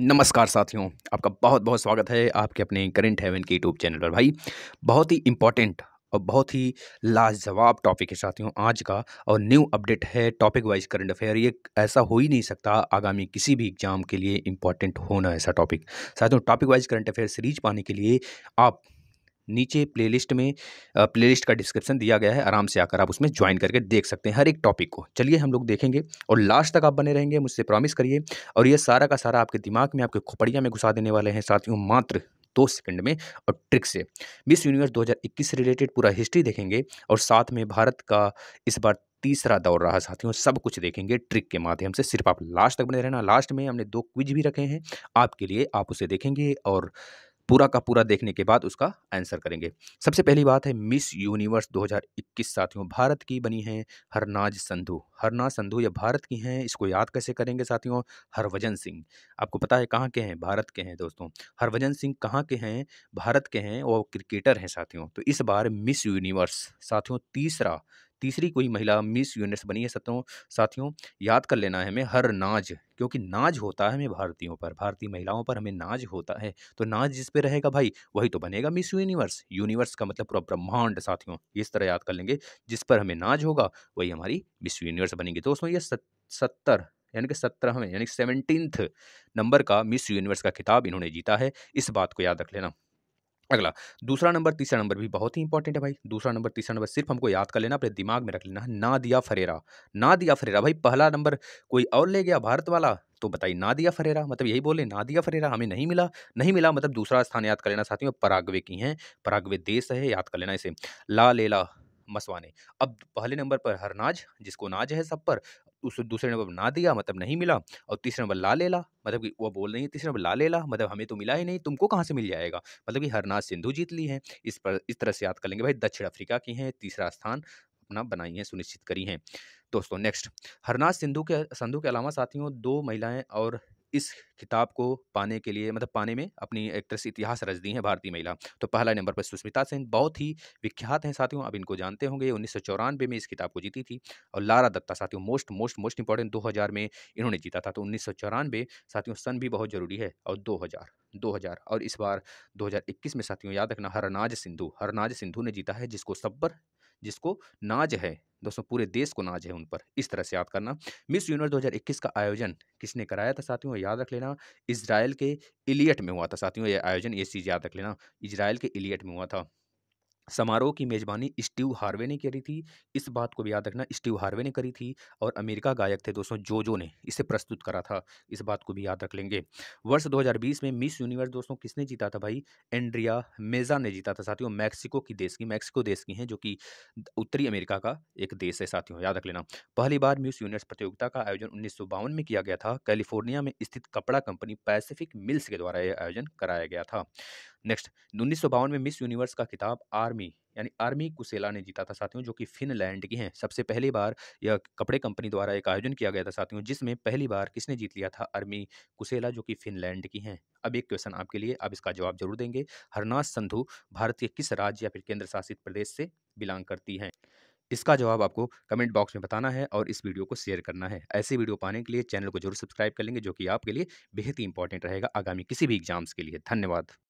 नमस्कार साथियों आपका बहुत बहुत स्वागत है आपके अपने करंट हेवन के यूट्यूब चैनल पर भाई बहुत ही इंपॉर्टेंट और बहुत ही लाजवाब टॉपिक है साथियों आज का और न्यू अपडेट है टॉपिक वाइज करंट अफेयर ये ऐसा हो ही नहीं सकता आगामी किसी भी एग्जाम के लिए इम्पॉर्टेंट होना ऐसा टॉपिक साथियों topic wise current affair series पाने के लिए आप नीचे प्लेलिस्ट में प्लेलिस्ट का डिस्क्रिप्शन दिया गया है आराम से आकर आप उसमें ज्वाइन करके देख सकते हैं हर एक टॉपिक को चलिए हम लोग देखेंगे और लास्ट तक आप बने रहेंगे मुझसे प्रॉमिस करिए और ये सारा का सारा आपके दिमाग में आपके खोपड़िया में घुसा देने वाले हैं साथियों मात्र दो सेकंड में और ट्रिक से मिस यूनिवर्स 2021 से रिलेटेड पूरा हिस्ट्री देखेंगे और साथ में भारत का इस बार तीसरा दौर रहा साथियों सब कुछ देखेंगे ट्रिक के माध्यम से सिर्फ आप लास्ट तक बने रहना लास्ट में हमने दो क्विज भी रखे हैं आपके लिए आप उसे देखेंगे और पूरा का पूरा देखने के बाद उसका आंसर करेंगे सबसे पहली बात है मिस यूनिवर्स 2021 साथियों भारत की बनी है हरनाज संधू हरनाज संधू यह भारत की हैं इसको याद कैसे करेंगे साथियों हरभजन सिंह आपको पता है कहाँ के हैं भारत के हैं दोस्तों हरभजन सिंह कहाँ के हैं भारत के हैं और क्रिकेटर हैं साथियों तो इस बार मिस यूनिवर्स साथियों तीसरा तीसरी कोई महिला मिस यूनिवर्स बनी है सत्यों साथियों याद कर लेना है हमें हर नाज क्योंकि नाज होता है हमें भारतीयों पर भारतीय महिलाओं पर हमें नाज होता है तो नाज जिस पे रहेगा भाई वही तो बनेगा मिस यूनिवर्स यूनिवर्स का मतलब पूरा ब्रह्मांड साथियों इस तरह याद कर लेंगे जिस पर हमें नाज होगा वही हमारी मिस यूनिवर्स बनेगी दोस्तों ये सत्तर यानी कि सत्रहवें यानी सेवनटीन्थ नंबर का मिस यूनिवर्स का खिताब इन्होंने जीता है इस बात को याद रख लेना अगला दूसरा नंबर तीसरा नंबर भी बहुत ही इंपॉर्टेंट है भाई दूसरा नंबर तीसरा नंबर सिर्फ हमको याद कर लेना अपने दिमाग में रख लेना ना दिया फरेरा ना दिया फरेरा भाई पहला नंबर कोई और ले गया भारत वाला तो बताइए ना दिया फरेरा मतलब यही बोले ना दिया फरेरा हमें नहीं मिला नहीं मिला मतलब दूसरा स्थान याद कर लेना साथियों परागवे की हैं परागवे देश है याद कर लेना इसे ला लेला मसवाने अब पहले नंबर पर हरनाज जिसको नाज है सब पर उस दूसरे नंबर ना दिया मतलब नहीं मिला और तीसरे नंबर ला लेला मतलब कि वो बोल रही है तीसरे नंबर ला लेला मतलब हमें तो मिला ही नहीं तुमको कहाँ से मिल जाएगा मतलब कि हरनाथ सिंधु जीत ली है इस पर इस तरह से याद कर लेंगे भाई दक्षिण अफ्रीका की हैं तीसरा स्थान अपना बनाई हैं सुनिश्चित करी हैं दोस्तों नेक्स्ट हरनाथ सिंधु के संधु के अलावा साथियों दो महिलाएं और इस खिताब को पाने के लिए मतलब पाने में अपनी एक तरह से इतिहास रच दी है भारतीय महिला तो पहला नंबर पर सुष्मिता सेन बहुत ही विख्यात हैं साथियों अब इनको जानते होंगे उन्नीस सौ में इस किताब को जीती थी और लारा दत्ता साथियों मोस्ट मोस्ट मोस्ट इंपॉर्टेंट 2000 में इन्होंने जीता था तो उन्नीस साथियों सन भी बहुत ज़रूरी है और दो 2000 और इस बार 2021 में साथियों याद रखना हरनाज सिंधु हरनाज सिंधु ने जीता है जिसको सब्बर जिसको नाज है दोस्तों पूरे देश को नाज है उन पर इस तरह से याद करना मिस यूनिवर्स 2021 का आयोजन किसने कराया था साथियों याद रख लेना इसराइल के इलियट में हुआ था साथियों ये आयोजन ये चीज़ याद रख लेना इसराइल के इलियट में हुआ था समारोह की मेज़बानी स्टीव हार्वे ने करी थी इस बात को भी याद रखना स्टीव हार्वे ने करी थी और अमेरिका गायक थे दोस्तों जोजो ने इसे प्रस्तुत करा था इस बात को भी याद रख लेंगे वर्ष 2020 में मिस यूनिवर्स दोस्तों किसने जीता था भाई एंड्रिया मेजा ने जीता था साथियों मैक्सिको की देश की मैक्सिको देश की हैं जो कि उत्तरी अमेरिका का एक देश है साथियों याद रख लेना पहली बार मिस यूनिवर्स प्रतियोगिता का आयोजन उन्नीस में किया गया था कैलिफोर्निया में स्थित कपड़ा कंपनी पैसिफिक मिल्स के द्वारा यह आयोजन कराया गया था नेक्स्ट उन्नीस में मिस यूनिवर्स का खिताब आर्मी यानी आर्मी कुसेला ने जीता था साथियों जो कि फिनलैंड की हैं सबसे पहली बार यह कपड़े कंपनी द्वारा एक आयोजन किया गया था साथियों जिसमें पहली बार किसने जीत लिया था आर्मी कुसेला जो कि फिनलैंड की हैं अब एक क्वेश्चन आपके लिए आप इसका जवाब जरूर देंगे हरनाथ संधु भारत के किस राज्य या फिर केंद्र शासित प्रदेश से बिलोंग करती हैं इसका जवाब आपको कमेंट बॉक्स में बताना है और इस वीडियो को शेयर करना है ऐसी वीडियो पाने के लिए चैनल को जरूर सब्सक्राइब कर लेंगे जो कि आपके लिए बेहद ही इंपॉर्टेंट रहेगा आगामी किसी भी एग्जाम्स के लिए धन्यवाद